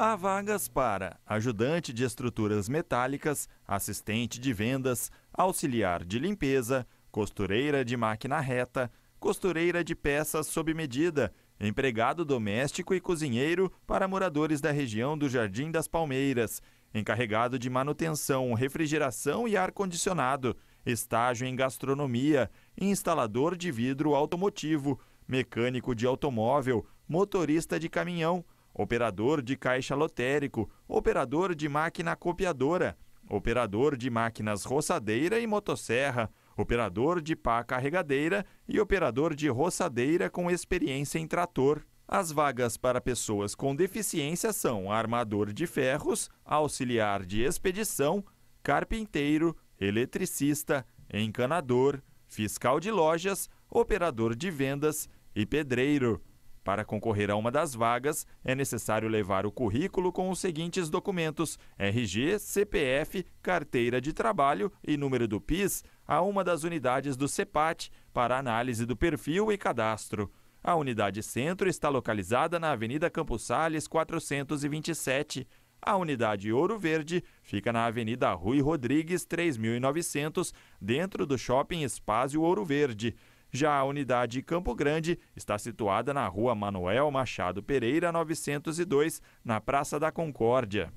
Há vagas para ajudante de estruturas metálicas, assistente de vendas, auxiliar de limpeza, costureira de máquina reta, costureira de peças sob medida, empregado doméstico e cozinheiro para moradores da região do Jardim das Palmeiras, encarregado de manutenção, refrigeração e ar-condicionado, estágio em gastronomia, instalador de vidro automotivo, mecânico de automóvel, motorista de caminhão operador de caixa lotérico, operador de máquina copiadora, operador de máquinas roçadeira e motosserra, operador de pá carregadeira e operador de roçadeira com experiência em trator. As vagas para pessoas com deficiência são armador de ferros, auxiliar de expedição, carpinteiro, eletricista, encanador, fiscal de lojas, operador de vendas e pedreiro. Para concorrer a uma das vagas, é necessário levar o currículo com os seguintes documentos: RG, CPF, carteira de trabalho e número do PIS a uma das unidades do CEPAT para análise do perfil e cadastro. A unidade centro está localizada na Avenida Campos Sales 427. A unidade Ouro Verde fica na Avenida Rui Rodrigues 3900, dentro do Shopping Espaço Ouro Verde. Já a unidade Campo Grande está situada na rua Manuel Machado Pereira, 902, na Praça da Concórdia.